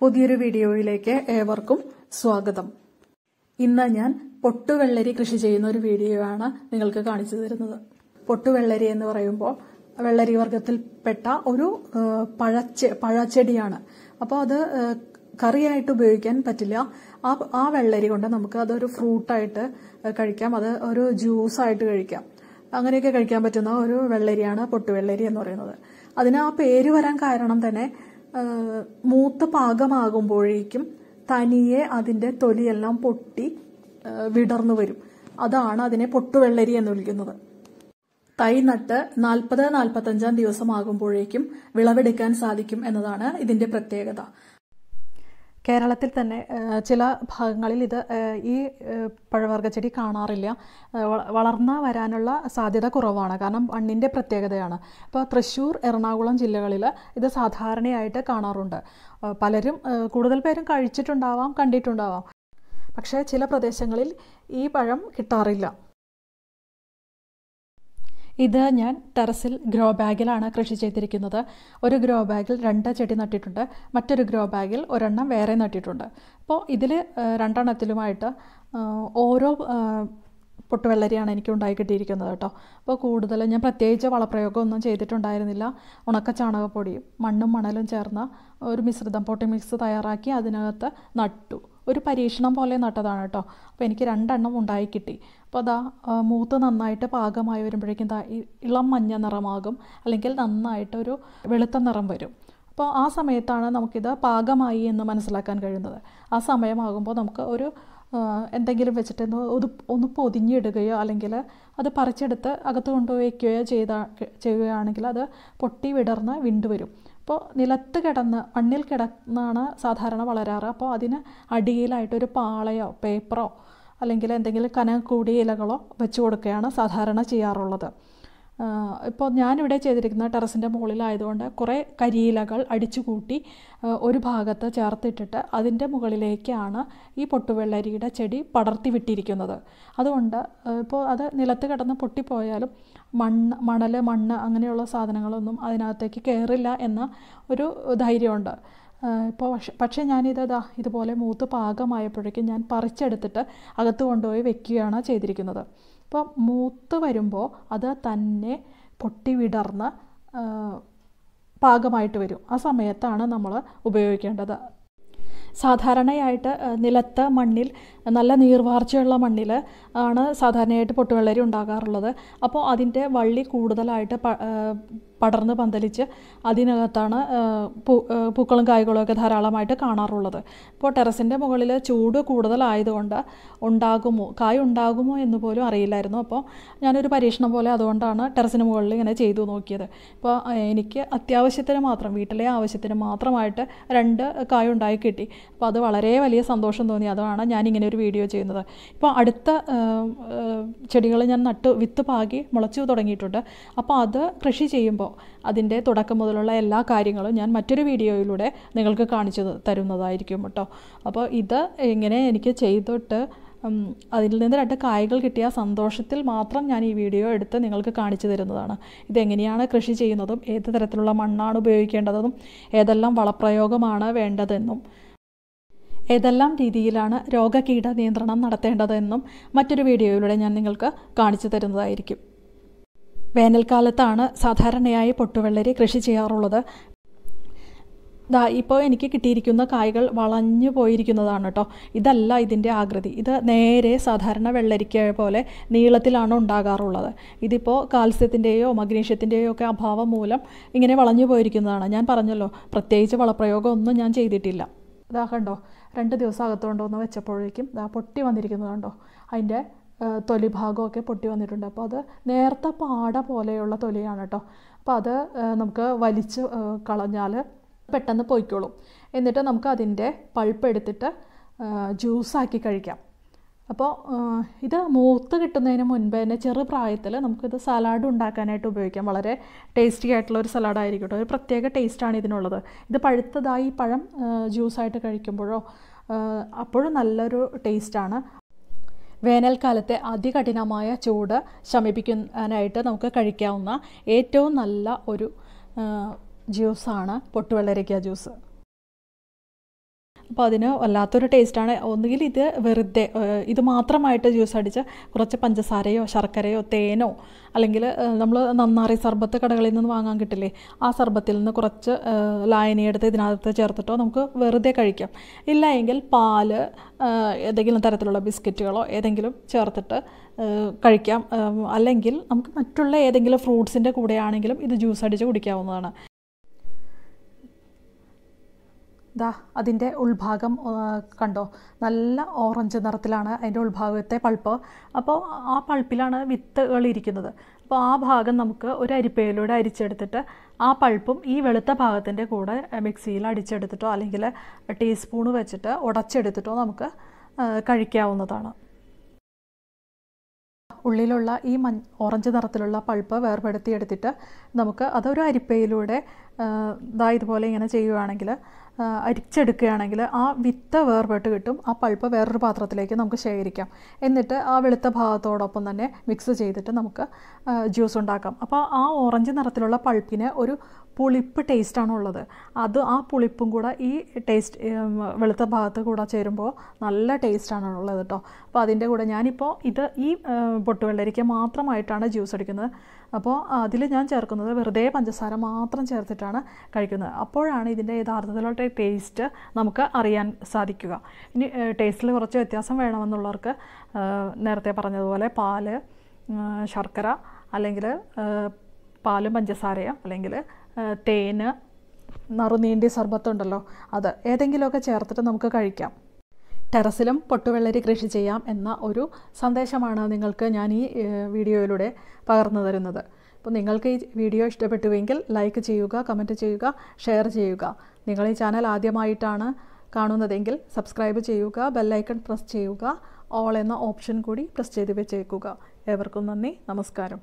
പുതിയൊരു വീഡിയോയിലേക്ക് ഏവർക്കും സ്വാഗതം ഇന്ന് ഞാൻ പൊട്ടുവെള്ളരി കൃഷി ചെയ്യുന്ന ഒരു വീഡിയോ ആണ് നിങ്ങൾക്ക് കാണിച്ചു തരുന്നത് പൊട്ടുവെള്ളരി എന്ന് പറയുമ്പോൾ വെള്ളരി വർഗത്തിൽപ്പെട്ട ഒരു പഴച്ച പഴച്ചെടിയാണ് അപ്പോൾ അത് കറിയായിട്ട് ഉപയോഗിക്കാൻ പറ്റില്ല ആ ആ വെള്ളരി കൊണ്ട് നമുക്ക് അതൊരു ഫ്രൂട്ടായിട്ട് കഴിക്കാം അത് ഒരു ജ്യൂസായിട്ട് കഴിക്കാം അങ്ങനെയൊക്കെ കഴിക്കാൻ പറ്റുന്ന ഒരു വെള്ളരിയാണ് പൊട്ടുവെള്ളരി എന്ന് പറയുന്നത് അതിന് ആ പേര് വരാൻ കാരണം തന്നെ മൂത്ത പാകമാകുമ്പോഴേക്കും തനിയെ അതിന്റെ തൊലിയെല്ലാം പൊട്ടി വിടർന്നു വരും അതാണ് അതിനെ പൊട്ടുവെള്ളരി എന്ന് വിളിക്കുന്നത് തൈ നട്ട് നാൽപ്പത് നാൽപ്പത്തഞ്ചാം ദിവസമാകുമ്പോഴേക്കും വിളവെടുക്കാൻ സാധിക്കും എന്നതാണ് ഇതിന്റെ പ്രത്യേകത കേരളത്തിൽ തന്നെ ചില ഭാഗങ്ങളിൽ ഇത് ഈ പഴവർഗ്ഗ ചെടി കാണാറില്ല വളർന്ന വരാനുള്ള സാധ്യത കുറവാണ് കാരണം മണ്ണിൻ്റെ പ്രത്യേകതയാണ് അപ്പോൾ തൃശ്ശൂർ എറണാകുളം ജില്ലകളിൽ ഇത് സാധാരണയായിട്ട് കാണാറുണ്ട് പലരും കൂടുതൽ പേരും കഴിച്ചിട്ടുണ്ടാവാം കണ്ടിട്ടുണ്ടാവാം പക്ഷേ ചില പ്രദേശങ്ങളിൽ ഈ പഴം കിട്ടാറില്ല ഇത് ഞാൻ ടെറസിൽ ഗ്രോ ബാഗിലാണ് കൃഷി ചെയ്തിരിക്കുന്നത് ഒരു ഗ്രോ ബാഗിൽ രണ്ട് ചെടി നട്ടിട്ടുണ്ട് മറ്റൊരു ഗ്രോ ബാഗിൽ ഒരെണ്ണം വേറെ നട്ടിട്ടുണ്ട് അപ്പോൾ ഇതിൽ രണ്ടെണ്ണത്തിലുമായിട്ട് ഓരോ പൊട്ടുവെള്ളരിയാണ് എനിക്ക് ഉണ്ടായി കിട്ടിയിരിക്കുന്നത് കേട്ടോ അപ്പോൾ കൂടുതൽ ഞാൻ പ്രത്യേകിച്ച് വളപ്രയോഗമൊന്നും ചെയ്തിട്ടുണ്ടായിരുന്നില്ല ഉണക്ക ചാണകപ്പൊടിയും മണ്ണും മണലും ചേർന്ന ഒരു മിശ്രിതം പൊട്ടി മിക്സ് തയ്യാറാക്കി അതിനകത്ത് നട്ടു ഒരു പരീക്ഷണം പോലെ നട്ടതാണ് കേട്ടോ അപ്പോൾ എനിക്ക് രണ്ടെണ്ണം ഉണ്ടായി കിട്ടി അപ്പോൾ അതാ മൂത്ത് നന്നായിട്ട് പാകമായി വരുമ്പോഴേക്കും ദാ ഇളം മഞ്ഞ നിറമാകും അല്ലെങ്കിൽ നന്നായിട്ട് ഒരു വെളുത്ത നിറം വരും അപ്പോൾ ആ സമയത്താണ് നമുക്കിത് പാകമായി എന്ന് മനസ്സിലാക്കാൻ കഴിയുന്നത് ആ സമയമാകുമ്പോൾ നമുക്ക് ഒരു എന്തെങ്കിലും വെച്ചിട്ട് ഒന്ന് ഒന്ന് പൊതിഞ്ഞിടുകയോ അല്ലെങ്കിൽ അത് പറിച്ചെടുത്ത് അകത്ത് വയ്ക്കുകയോ ചെയ്ത ചെയ്യുകയാണെങ്കിൽ അത് പൊട്ടി വിടർന്ന് വിണ്ടുവരും അപ്പോൾ നിലത്ത് കിടന്ന് മണ്ണിൽ കിടന്നാണ് സാധാരണ വളരാറ് അപ്പോൾ അതിന് അടിയിലായിട്ടൊരു പാളയോ പേപ്പറോ അല്ലെങ്കിൽ എന്തെങ്കിലും കനം കൂടിയ ഇലകളോ വെച്ച് കൊടുക്കുകയാണ് സാധാരണ ചെയ്യാറുള്ളത് ഇപ്പോൾ ഞാനിവിടെ ചെയ്തിരിക്കുന്ന ടെറസിൻ്റെ മുകളിലായതുകൊണ്ട് കുറേ കരിയിലകൾ അടിച്ചുകൂട്ടി ഒരു ഭാഗത്ത് ചേർത്തിട്ടിട്ട് അതിൻ്റെ മുകളിലേക്കാണ് ഈ പൊട്ടുവെള്ളരിയുടെ ചെടി പടർത്തി വിട്ടിരിക്കുന്നത് അതുകൊണ്ട് ഇപ്പോൾ അത് നിലത്ത് കിടന്ന് പൊട്ടിപ്പോയാലും മണ്ണ് മണൽ മണ്ണ് അങ്ങനെയുള്ള സാധനങ്ങളൊന്നും അതിനകത്തേക്ക് കയറില്ല എന്ന ഒരു ധൈര്യമുണ്ട് ഇപ്പോൾ പക്ഷേ പക്ഷേ ഞാനിതാ ഇതുപോലെ മൂത്ത് പാകമായപ്പോഴേക്കും ഞാൻ പറിച്ചെടുത്തിട്ട് അകത്ത് കൊണ്ടുപോയി വെക്കുകയാണ് ചെയ്തിരിക്കുന്നത് ഇപ്പം മൂത്ത് വരുമ്പോൾ അത് തന്നെ പൊട്ടി വിടർന്ന് പാകമായിട്ട് വരും ആ സമയത്താണ് നമ്മൾ ഉപയോഗിക്കേണ്ടത് സാധാരണയായിട്ട് നിലത്ത് മണ്ണിൽ നല്ല നീർവാർച്ചയുള്ള മണ്ണിൽ ആണ് സാധാരണയായിട്ട് പൊട്ടുവെള്ളരി ഉണ്ടാകാറുള്ളത് അപ്പോൾ അതിൻ്റെ വള്ളി കൂടുതലായിട്ട് പടർന്ന് പന്തലിച്ച് അതിനകത്താണ് പൂ പൂക്കളും ഒക്കെ ധാരാളമായിട്ട് കാണാറുള്ളത് ഇപ്പോൾ ടെറസിൻ്റെ മുകളിൽ ചൂട് കൂടുതലായതുകൊണ്ട് ഉണ്ടാകുമോ കായ് ഉണ്ടാകുമോ എന്ന് പോലും അറിയില്ലായിരുന്നു അപ്പോൾ ഞാനൊരു പരീക്ഷണം പോലെ അതുകൊണ്ടാണ് ടെറസിന് മുകളിൽ ഇങ്ങനെ ചെയ്തു നോക്കിയത് ഇപ്പോൾ എനിക്ക് അത്യാവശ്യത്തിന് മാത്രം വീട്ടിലെ ആവശ്യത്തിന് മാത്രമായിട്ട് രണ്ട് കായ ഉണ്ടായി കിട്ടി അപ്പോൾ അത് വളരെ വലിയ സന്തോഷം തോന്നി അതാണ് ഞാൻ ഇങ്ങനെ ഒരു വീഡിയോ ചെയ്യുന്നത് ഇപ്പോൾ അടുത്ത ചെടികൾ ഞാൻ നട്ട് വിത്ത് പാകി മുളച്ചു തുടങ്ങിയിട്ടുണ്ട് അപ്പോൾ അത് കൃഷി ചെയ്യുമ്പോൾ അതിൻ്റെ തുടക്കം മുതലുള്ള എല്ലാ കാര്യങ്ങളും ഞാൻ മറ്റൊരു വീഡിയോയിലൂടെ നിങ്ങൾക്ക് കാണിച്ചു തരുന്നതായിരിക്കും കേട്ടോ അപ്പോൾ ഇത് എങ്ങനെ എനിക്ക് ചെയ്തിട്ട് അതിൽ നിന്ന് രണ്ട് കായകൾ കിട്ടിയ സന്തോഷത്തിൽ മാത്രം ഞാൻ ഈ വീഡിയോ എടുത്ത് നിങ്ങൾക്ക് കാണിച്ചു തരുന്നതാണ് ഇതെങ്ങനെയാണ് കൃഷി ചെയ്യുന്നതും ഏത് തരത്തിലുള്ള മണ്ണാണ് ഉപയോഗിക്കേണ്ടതെന്നും ഏതെല്ലാം വളപ്രയോഗമാണ് വേണ്ടതെന്നും ഏതെല്ലാം രീതിയിലാണ് രോഗകീട നിയന്ത്രണം നടത്തേണ്ടതെന്നും മറ്റൊരു വീഡിയോയിലൂടെ ഞാൻ നിങ്ങൾക്ക് കാണിച്ചു തരുന്നതായിരിക്കും വേനൽക്കാലത്താണ് സാധാരണയായി പൊട്ടുവെള്ളരി കൃഷി ചെയ്യാറുള്ളത് ദാ ഇപ്പോൾ എനിക്ക് കിട്ടിയിരിക്കുന്ന കായ്കൾ വളഞ്ഞു പോയിരിക്കുന്നതാണ് കേട്ടോ ഇതല്ല ഇതിൻ്റെ ആകൃതി ഇത് നേരെ സാധാരണ വെള്ളരിക്ക പോലെ നീളത്തിലാണ് ഉണ്ടാകാറുള്ളത് ഇതിപ്പോൾ കാൽസ്യത്തിൻ്റെയോ മഗ്നീഷ്യത്തിൻ്റെയോ ഒക്കെ അഭാവം മൂലം ഇങ്ങനെ വളഞ്ഞു പോയിരിക്കുന്നതാണ് ഞാൻ പറഞ്ഞല്ലോ പ്രത്യേകിച്ച് വളപ്രയോഗം ഒന്നും ഞാൻ ചെയ്തിട്ടില്ല ഇതാ കണ്ടോ രണ്ട് ദിവസം അകത്തുകൊണ്ടോ എന്ന് വെച്ചപ്പോഴേക്കും ഇതാ പൊട്ടി വന്നിരിക്കുന്നതുണ്ടോ കണ്ടോ അതിൻ്റെ തൊലിഭാഗമൊക്കെ പൊട്ടി വന്നിട്ടുണ്ട് അപ്പോൾ അത് നേരത്തെ പാട പോലെയുള്ള തൊലിയാണ് കേട്ടോ അപ്പോൾ അത് നമുക്ക് വലിച്ച് കളഞ്ഞാൽ പെട്ടെന്ന് പൊയ്ക്കോളും എന്നിട്ട് നമുക്ക് അതിൻ്റെ പൾപ്പ് എടുത്തിട്ട് ജ്യൂസാക്കി കഴിക്കാം അപ്പോൾ ഇത് മൂത്ത് കിട്ടുന്നതിന് മുൻപ് തന്നെ ചെറുപ്രായത്തിൽ നമുക്കിത് സലാഡ് ഉണ്ടാക്കാനായിട്ട് ഉപയോഗിക്കാം വളരെ ടേസ്റ്റി ആയിട്ടുള്ള ഒരു സലാഡായിരിക്കും ഒരു പ്രത്യേക ടേസ്റ്റാണ് ഇതിനുള്ളത് ഇത് പഴുത്തതായി പഴം ജ്യൂസായിട്ട് കഴിക്കുമ്പോഴോ അപ്പോഴും നല്ലൊരു ടേസ്റ്റാണ് വേനൽക്കാലത്തെ അതികഠിനമായ ചൂട് ശമിപ്പിക്കാനായിട്ട് നമുക്ക് കഴിക്കാവുന്ന ഏറ്റവും നല്ല ഒരു ജ്യൂസാണ് പൊട്ടുവെള്ളരയ്ക്ക ജ്യൂസ് അപ്പോൾ അതിന് വല്ലാത്തൊരു ടേസ്റ്റാണ് ഒന്നുകിൽ ഇത് വെറുതെ ഇത് മാത്രമായിട്ട് ജ്യൂസ് അടിച്ച് കുറച്ച് പഞ്ചസാരയോ ശർക്കരയോ തേനോ അല്ലെങ്കിൽ നമ്മൾ നന്നാറി സർബത്ത് കടകളിൽ നിന്ന് വാങ്ങാൻ കിട്ടില്ലേ ആ സർബത്തിൽ നിന്ന് കുറച്ച് ലായനിയെടുത്ത് ഇതിനകത്ത് ചേർത്തിട്ടോ നമുക്ക് വെറുതെ കഴിക്കാം ഇല്ല എങ്കിൽ പാല് ഏതെങ്കിലും തരത്തിലുള്ള ബിസ്ക്കറ്റുകളോ ഏതെങ്കിലും ചേർത്തിട്ട് കഴിക്കാം അല്ലെങ്കിൽ നമുക്ക് മറ്റുള്ള ഏതെങ്കിലും ഫ്രൂട്ട്സിൻ്റെ കൂടെയാണെങ്കിലും ഇത് ജ്യൂസ് അടിച്ച് കുടിക്കാവുന്നതാണ് ദാ അതിൻ്റെ ഉൾഭാഗം കണ്ടോ നല്ല ഓറഞ്ച് നിറത്തിലാണ് അതിൻ്റെ ഉൾഭാഗത്തെ പൾപ്പ് അപ്പോൾ ആ പൾപ്പിലാണ് വിത്തുകൾ ഇരിക്കുന്നത് അപ്പോൾ ആ ഭാഗം നമുക്ക് ഒരു അരിപ്പയിലൂടെ അരിച്ചെടുത്തിട്ട് ആ പൾപ്പും ഈ വെളുത്ത ഭാഗത്തിൻ്റെ കൂടെ മിക്സിയിൽ അടിച്ചെടുത്തിട്ടോ അല്ലെങ്കിൽ ടീസ്പൂൺ വെച്ചിട്ട് ഉടച്ചെടുത്തിട്ടോ നമുക്ക് കഴിക്കാവുന്നതാണ് ഉള്ളിലുള്ള ഈ മഞ്ഞ ഓറഞ്ച് നിറത്തിലുള്ള പൾപ്പ് വേർപെടുത്തിയെടുത്തിട്ട് നമുക്ക് അതൊരു അരിപ്പയിലൂടെ ഇതാ ഇതുപോലെ ഇങ്ങനെ ചെയ്യുകയാണെങ്കിൽ അരിച്ചെടുക്കുകയാണെങ്കിൽ ആ വിത്ത് വേർപെട്ട് കിട്ടും ആ പൾപ്പ് വേറൊരു പാത്രത്തിലേക്ക് നമുക്ക് ശേഖരിക്കാം എന്നിട്ട് ആ വെളുത്ത ഭാഗത്തോടൊപ്പം തന്നെ മിക്സ് ചെയ്തിട്ട് നമുക്ക് ജ്യൂസ് ഉണ്ടാക്കാം അപ്പോൾ ആ ഓറഞ്ച് നിറത്തിലുള്ള പൾപ്പിന് ഒരു പുളിപ്പ് ടേസ്റ്റാണ് ഉള്ളത് അത് ആ പുളിപ്പും കൂടെ ഈ ടേസ്റ്റ് വെളുത്ത ഭാഗത്ത് കൂടെ ചേരുമ്പോൾ നല്ല ടേസ്റ്റാണ് ഉള്ളത് കേട്ടോ അപ്പോൾ അതിൻ്റെ കൂടെ ഞാനിപ്പോൾ ഇത് ഈ പൊട്ടുവെള്ളരിക്ക മാത്രമായിട്ടാണ് ജ്യൂസ് എടുക്കുന്നത് അപ്പോൾ അതിൽ ഞാൻ ചേർക്കുന്നത് വെറുതെ പഞ്ചസാര മാത്രം ചേർത്തിട്ടാണ് കഴിക്കുന്നത് അപ്പോഴാണ് ഇതിൻ്റെ യഥാർത്ഥത്തിലുള്ള അതിൻ്റെ ടേസ്റ്റ് നമുക്ക് അറിയാൻ സാധിക്കുക ഇനി ടേസ്റ്റിൽ കുറച്ച് വ്യത്യാസം വേണമെന്നുള്ളവർക്ക് നേരത്തെ പറഞ്ഞതുപോലെ പാല് ശർക്കര അല്ലെങ്കിൽ പാലും പഞ്ചസാരയോ അല്ലെങ്കിൽ തേന് നറുനീണ്ടി സർബത്തുണ്ടല്ലോ അത് ഏതെങ്കിലുമൊക്കെ ചേർത്തിട്ട് നമുക്ക് കഴിക്കാം ടെറസിലും പൊട്ടുവെള്ളരി കൃഷി ചെയ്യാം എന്ന ഒരു സന്ദേശമാണ് നിങ്ങൾക്ക് ഞാൻ ഈ വീഡിയോയിലൂടെ പകർന്നു തരുന്നത് അപ്പോൾ നിങ്ങൾക്ക് ഈ വീഡിയോ ഇഷ്ടപ്പെട്ടുവെങ്കിൽ ലൈക്ക് ചെയ്യുക കമൻറ്റ് ചെയ്യുക ഷെയർ ചെയ്യുക നിങ്ങൾ ഈ ചാനൽ ആദ്യമായിട്ടാണ് കാണുന്നതെങ്കിൽ സബ്സ്ക്രൈബ് ചെയ്യുക ബെല്ലൈക്കൺ പ്രസ് ചെയ്യുക ഓൾ എന്ന ഓപ്ഷൻ കൂടി പ്രസ് ചെയ്ത് വെച്ചേക്കുക ഏവർക്കും നന്ദി നമസ്കാരം